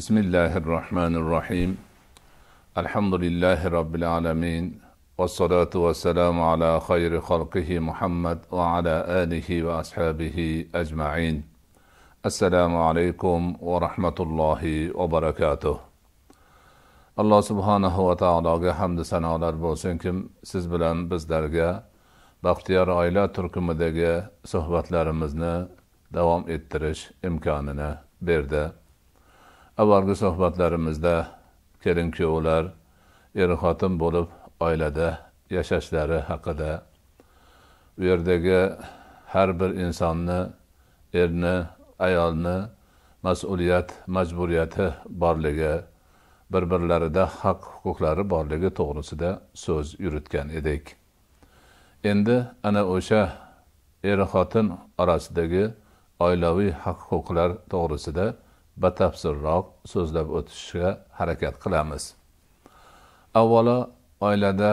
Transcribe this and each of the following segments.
بسم الله الرحمن الرحيم الحمد لله رب العالمين والصلاة والسلام على خير خلقه محمد وعلى آله وأصحابه أجمعين السلام عليكم ورحمة الله وبركاته الله سبحانه وتعالى حمد سنة على البوسنكم سيزبلن بزدرجة باختيار آيلة تركم دقيقة صحبت لرمزنا دوام اترش إمكاننا برده avvalgi suhbatlarimizda kelin kuyovlar er xotin bo'lib oilada yashashlari haqida u yerdagi har bir insonni erni ayolni mas'uliyat majburiyati borligi bir birlarida haq huquqlari borligi to'g'risida so'z yuritgan edik endi ana o'sha er xotin orasidagi oilaviy haq huquqlar to'g'risida batafsilroq so'zlab o'tishga harakat qilamiz avvalo oilada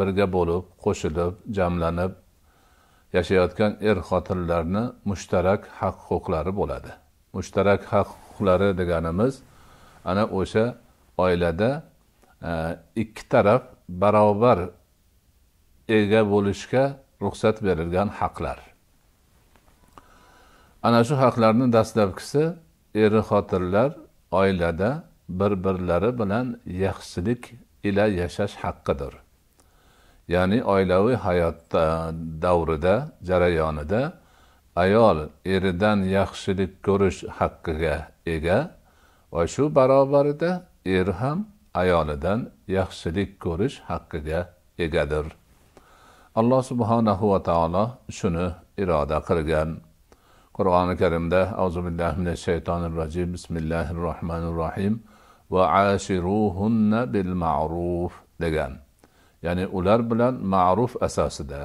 birga bo'lib qo'shilib jamlanib yashayotgan er xotinlarni mushtarak haq huquqlari bo'ladi mushtarak haq huquqlari deganimiz ana o'sha oilada e, ikki taraf barobar ega bo'lishga ruxsat berilgan haqlar ana shu haqlarni dastlabkisi er xotinlar oilada bir birlari bilan yaxshilik ila yashash haqqidir ya'ni oilaviy hayotda davrida jarayonida ayol eridan yaxshilik ko'rish haqqiga ega va shu barobarida er ham ayolidan yaxshilik ko'rish haqqiga egadir alloh subhanahu va taolo shuni iroda qilgan qur'oni karimda azu billahi minash shaytonir rojim bismillahir rohmanir rohim va ashiruhunna bil ma'ruf degan ya'ni ular bilan ma'ruf asosida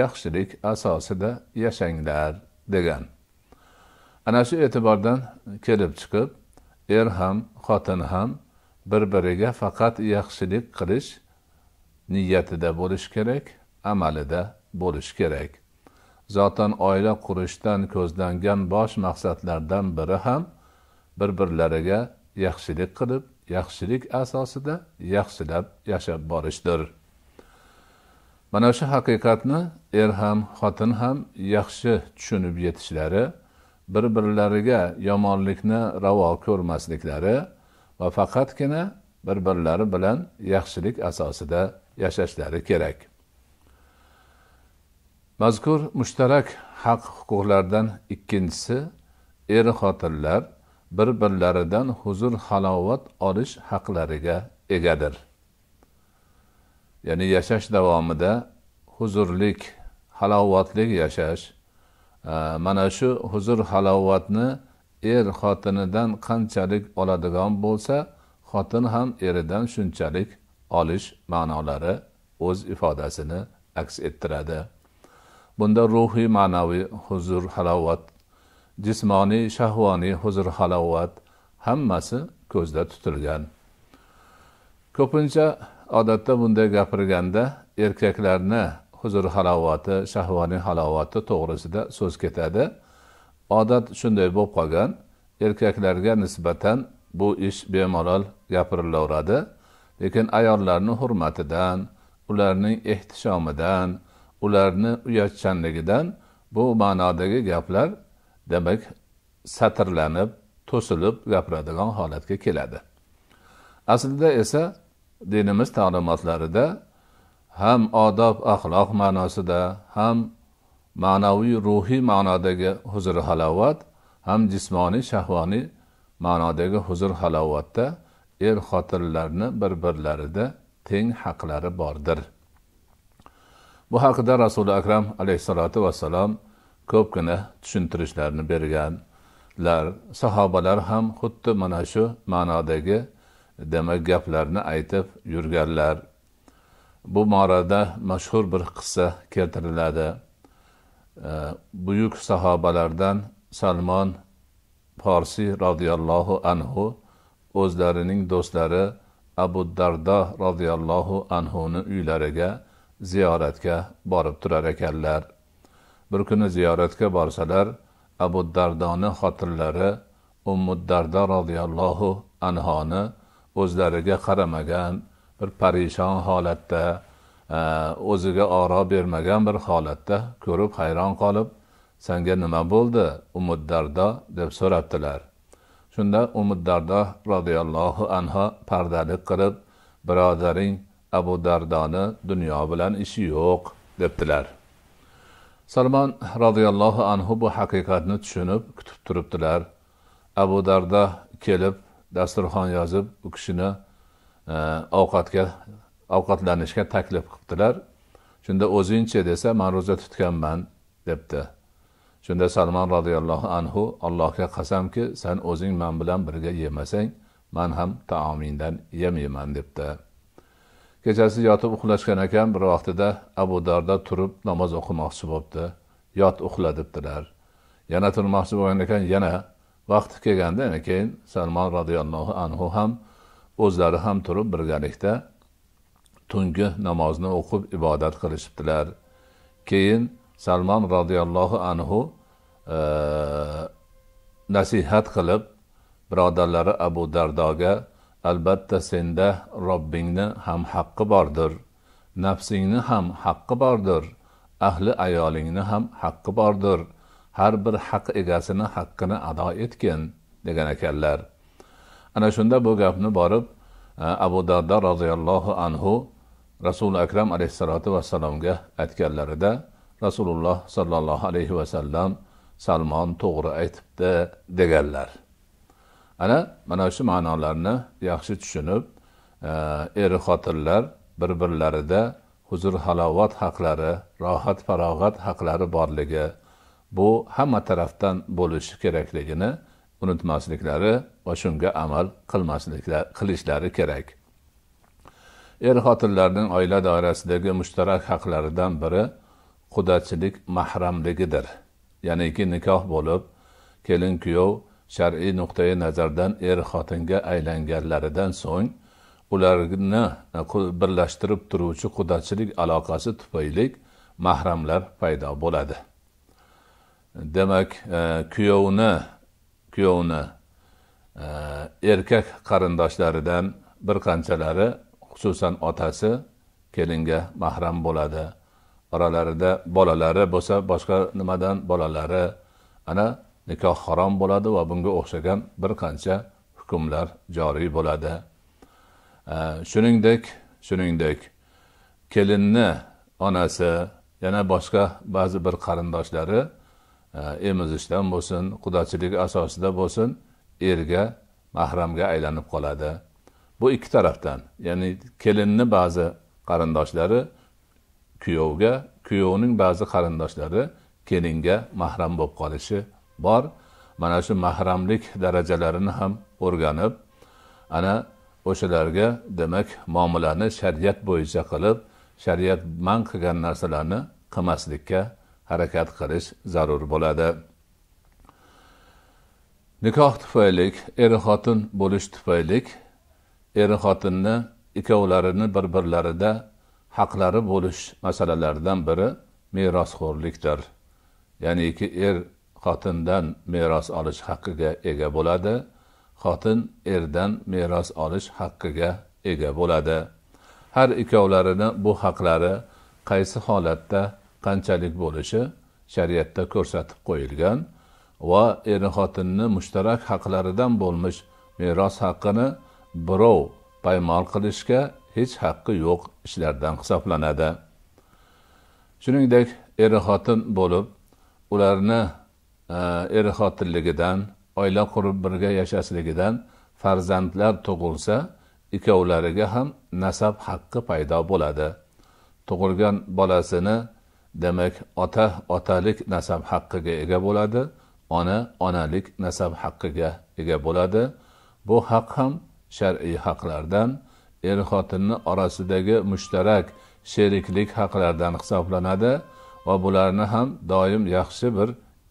yaxshilik asosida yashanglar degan ana shu e'tibordan kelib chiqib er ham xotin ham bir biriga faqat yaxshilik qilish niyatida bo'lishi kerak amalida bo'lishi kerak zotan oila qurishdan ko'zlangan bosh maqsadlardan biri ham bir birlariga yaxshilik qilib yaxshilik asosida yaxshilab yashab borishdir mana shu haqiqatni er ham xotin ham yaxshi tushunib yetishlari bir birlariga yomonlikni ravo ko'rmasliklari va faqatgina bir birlari bilan yaxshilik asosida yashashlari kerak mazkur mushtarak haq huquqlardan ikkinchisi er xotinlar bir birlaridan huzur halovat olish haqlariga egadir ya'ni yashash davomida huzurlik halovatlik yashash e, mana shu huzur halovatni er xotinidan qanchalik oladigan bo'lsa xotin ham eridan shunchalik olish ma'nolari o'z ifodasini aks ettiradi bunda ruhiy ma'naviy huzur halovat jismoniy shahvoniy huzur halovat hammasi ko'zda tutilgan ko'pincha odatda bunday gapirganda erkaklarni huzur halovati shahvoniy halovati to'g'risida so'z ketadi odat shunday bo'lib qolgan erkaklarga nisbatan bu ish bemalol gapirilaveradi lekin ayollarni hurmatidan ularning ehtishomidan ularni uyatchanligidan bu ma'nodagi gaplar demak satrlanib to'silib gapiradigan holatga keladi aslida esa dinimiz ta'limotlarida ham odob axloq ma'nosida ham ma'naviy ruhiy ma'nodagi huzur halovat ham jismoniy shahvoniy ma'nodagi huzur halovatda er xotinlarni bir birlarida teng haqlari bordir bu haqida rasuli akram alayhissalotu vassalom ko'pgina tushuntirishlarni berganlar sahobalar ham xuddi mana shu ma'nodagi demak gaplarni aytib yurganlar bu borada mashhur bir qissa keltiriladi buyuk sahobalardan salmon forsiy roziyallohu anhu o'zlarining do'stlari abu dardo roziyallohu anhuni uylariga ziyoratga borib turar ekanlar bir kuni ziyoratga borsalar abu dardoni xotinlari ummu darda roziyallohu anhoni o'zlariga qaramagan bir parishon holatda e, o'ziga oro bermagan bir holatda ko'rib hayron qolib sanga nima bo'ldi umud dardo deb so'rabdilar shunda umud dardo roziyallohu anho pardalik qilib birodaring abu dardoni dunyo bilan ishi yo'q debdilar salmon roziyallohu anhu bu haqiqatni tushunib kutib turibdilar abu darda kelib dasturxon yozib u kishini e, ovqatga ovqatlanishga taklif qilibdilar shunda o'zingchi desa man ro'za tutganman debdi shunda salmon roziyallohu anhu allohga qasamki san o'zing man bilan birga yemasang man ham taomingdan yemayman debdi kechasi yotib uxlashgan ekan bir vaqtida abu darda turib namoz o'qimoqchi bo'libdi yot uxla debdilar yana turmoqchi bo'lgan ekan yana vaqti kelganda yani keyin salmon roziyallohu anhu ham o'zlari ham turib birgalikda tungi namozni o'qib ibodat qilishibdilar keyin salmon roziyallohu anhu e, nasihat qilib birodarlari abu dardoga albatta senda robbingni ham haqqi bordir nafsingni ham haqqi bordir ahli ayolingni ham haqqi bordir har bir haq egasini haqqini ado etgin degan ekanlar ana shunda bu gapni borib e, abu darda roziyallohu anhu rasuli akram alayhissalotu vassalomga aytganlarida rasululloh sollallohu alayhi vasallam salmon to'g'ri aytibdi deganlar ana mana shu ma'nolarni yaxshi tushunib er xotinlar bir birlarida huzur halovat haqlari rohat farog'at haqlari borligi bu hamma tarafdan bo'lishi kerakligini unutmasliklari va shunga amal qilmasliklar qilishlari kerak er xotinlarning oila doirasidagi mushtarak haqlaridan biri qudachilik mahramligidir ya'niki nikoh bo'lib kelin kuyov shar'iy nuqtai nazardan er xotinga aylanganlaridan so'ng ularni birlashtirib turuvchi qudachilik aloqasi tufayli mahramlar paydo bo'ladi demak e, kuyovni kuyovni e, erkak qarindoshlaridan bir qanchalari xususan otasi kelinga mahram bo'ladi oralarida bolalari bo'lsa boshqa nimadan bolalari ana nikoh harom bo'ladi va bunga o'xshagan bir qancha hukmlar joriy bo'ladi shuningdek shuningdek kelinni onasi yana boshqa ba'zi bir qarindoshlari emizishdan bo'lsin qudachilik asosida bo'lsin erga mahramga aylanib qoladi bu ikki tarafdan ya'ni kelinni ba'zi qarindoshlari kuyovga kuyovning ba'zi qarindoshlari kelinga mahram bo'lib qolishi bor mana shu mahramlik darajalarini ham o'rganib ana o'shalarga demak muomalani shariat bo'yicha qilib shariat man qilgan narsalarni qilmaslikka harakat qilish zarur bo'ladi nikoh tufayli er xotin bo'lish tufayli er xotinni ikkovlarini bir birlarida haqlari bo'lish masalalaridan biri merosxo'rlikdir ya'niki er xotindan meros olish haqqiga ega bo'ladi xotin erdan meros olish haqqiga ega bo'ladi har ikkovlarini bu haqlari qaysi holatda qanchalik bo'lishi shariatda ko'rsatib qo'yilgan va er xotinni mushtarak haqlaridan bo'lmish meros haqqini birov paymol qilishga hech haqqi yo'q ishlardan hisoblanadi shuningdek er xotin bo'lib ularni er xotinligidan oila qurib birga yashashligidan farzandlar tug'ilsa ikkovlariga ham nasab haqqi paydo bo'ladi tug'ilgan bolasini demak ota otalik nasab haqqiga ega bo'ladi ona onalik nasab haqqiga ega bo'ladi bu haq ham shar'iy haqlardan er xotinni orasidagi mushtarak sheriklik haqlaridan hisoblanadi va bularni ham doim yaxshi bir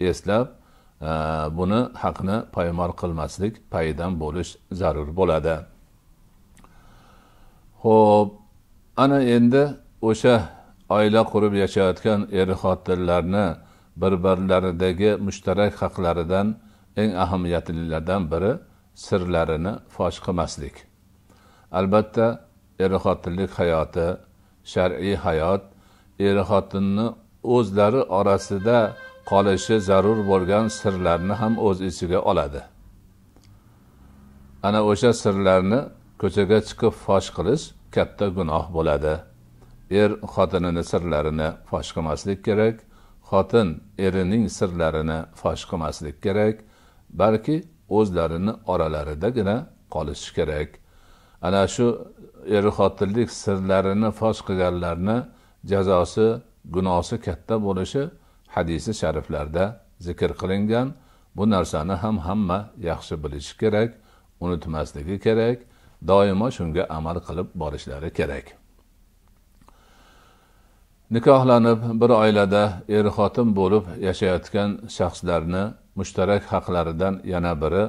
eslab e, buni haqni poymol qilmaslik payidan bo'lish zarur bo'ladi ho'p ana endi o'sha oila qurib yashayotgan er xotinlarni bir birlaridagi mushtarak haqlaridan eng ahamiyatlilardan biri sirlarini fosh qilmaslik albatta er xotinlik hayoti shar'iy hayot er xotinni o'zlari orasida qolishi zarur bo'lgan sirlarni ham o'z ichiga oladi ana o'sha sirlarni ko'chaga chiqib fosh qilish katta gunoh bo'ladi er xotinini sirlarini fosh qilmaslik kerak xotin erining sirlarini fosh qilmaslik kerak balki o'zlarini oralaridagina qolishi kerak ana shu er xotinlik sirlarini fosh qilganlarni jazosi gunohi katta bo'lishi hadisi shariflarda zikr qilingan bu narsani ham hamma yaxshi bilishi kerak unutmasligi kerak doimo shunga amal qilib borishlari kerak nikohlanib bir oilada er xotin bo'lib yashayotgan shaxslarni mushtarak haqlaridan yana biri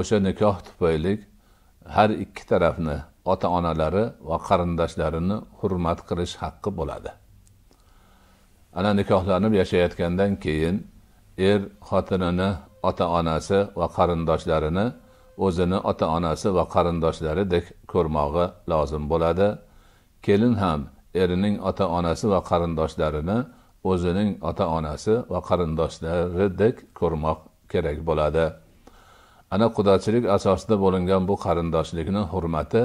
o'sha nikoh tufayli har ikki tarafni ota onalari va qarindoshlarini hurmat qilish haqqi bo'ladi ana nikohlanib yashayotgandan keyin er xotinini ota onasi va qarindoshlarini o'zini ota onasi va qarindoshlaridek ko'rmog'i lozim bo'ladi kelin ham erining ota onasi va qarindoshlarini o'zining ota onasi va qarindoshlaridek ko'rmoq kerak bo'ladi ana qudachilik asosida bo'lingan bu qarindoshlikni hurmati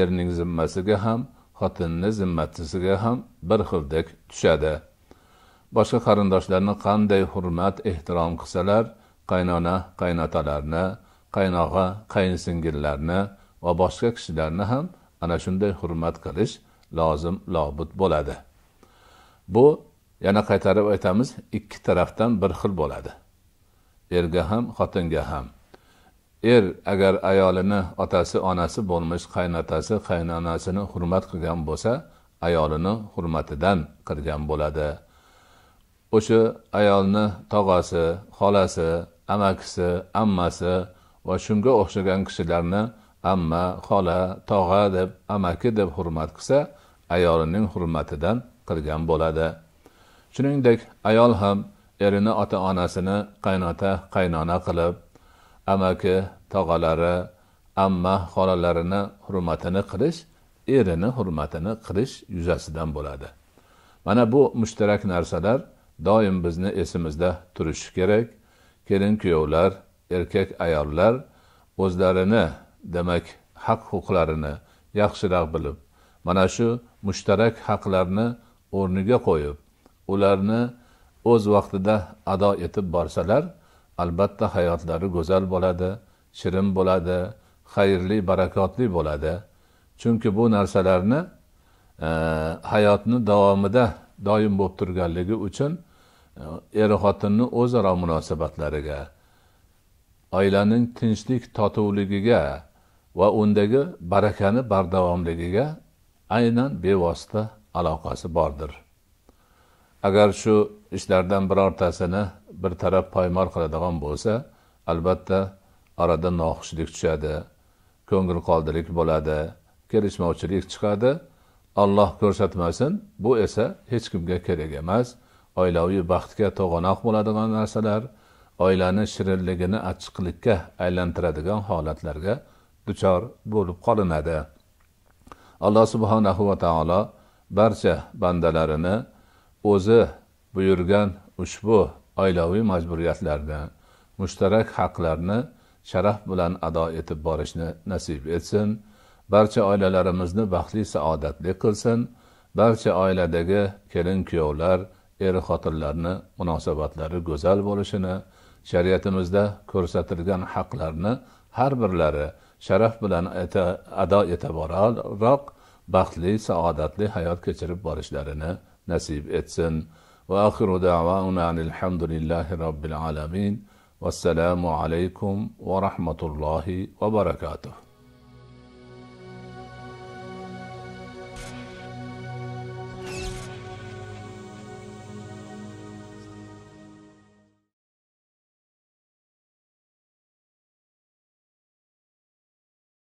erning zimmasiga ham xotinni zimmasiga ham bir xildek tushadi boshqa qarindoshlarni qanday hurmat ehtirom qilsalar qaynona qaynotalarni qaynog'a qaynsingillarni va boshqa kishilarni ham ana shunday hurmat qilish lozim lobud bo'ladi bu yana qaytarib aytamiz ikki tarafdan bir xil bo'ladi erga ham xotinga ham er agar ayolini otasi onasi bo'lmish qaynotasi qaynonasini hurmat qilgan bo'lsa ayolini hurmatidan qilgan bo'ladi o'sha ayolni tog'asi xolasi amakisi ammasi va shunga o'xshagan kishilarni amma xola tog'a deb amaki deb hurmat qilsa ayolining hurmatidan qilgan bo'ladi shuningdek ayol ham erini ota onasini qaynota qaynona qilib amaki tog'alari amma xolalarini hurmatini qilish erini hurmatini qilish yuzasidan bo'ladi mana bu mushtarak narsalar doim bizni esimizda turishi kerak kelin kuyovlar erkak ayollar o'zlarini demak haq huquqlarini yaxshiroq bilib mana shu mushtarak haqlarni o'rniga qo'yib ularni o'z vaqtida ado etib borsalar albatta hayotlari go'zal bo'ladi shirin bo'ladi xayrli barakotli bo'ladi chunki bu narsalarni e, hayotni davomida doim bo'lib turganligi uchun e, er xotinni o'zaro munosabatlariga oilaning tinchlik totuvligiga va undagi barakani bardavomligiga aynan bevosita aloqasi bordir agar shu ishlardan birortasini bir taraf poymol qiladigan bo'lsa albatta orada noxushlik tushadi ko'ngil qoldirik bo'ladi kelishmovchilik chiqadi olloh ko'rsatmasin bu esa hech kimga kerak emas oilaviy baxtga to'g'anoq bo'ladigan narsalar oilani shirinligini achchiqlikka aylantiradigan holatlarga duchor bo'lib qolinadi alloh subhanahu va taolo barcha bandalarini o'zi buyurgan ushbu oilaviy majburiyatlarni mushtarak haqlarni sharaf bilan ado etib borishni nasib etsin barcha oilalarimizni baxtli saodatli qilsin barcha oiladagi kelin kuyovlar er xotinlarni munosabatlari go'zal bo'lishini shariatimizda ko'rsatilgan haqlarni har birlari sharaf bilan ado eta boraroq baxtli saodatli hayot kechirib borishlarini nasib etsin va دعوانا ان alhamdulillahi robbil alamin العالمين alaykum va rahmatullohi va barakatuh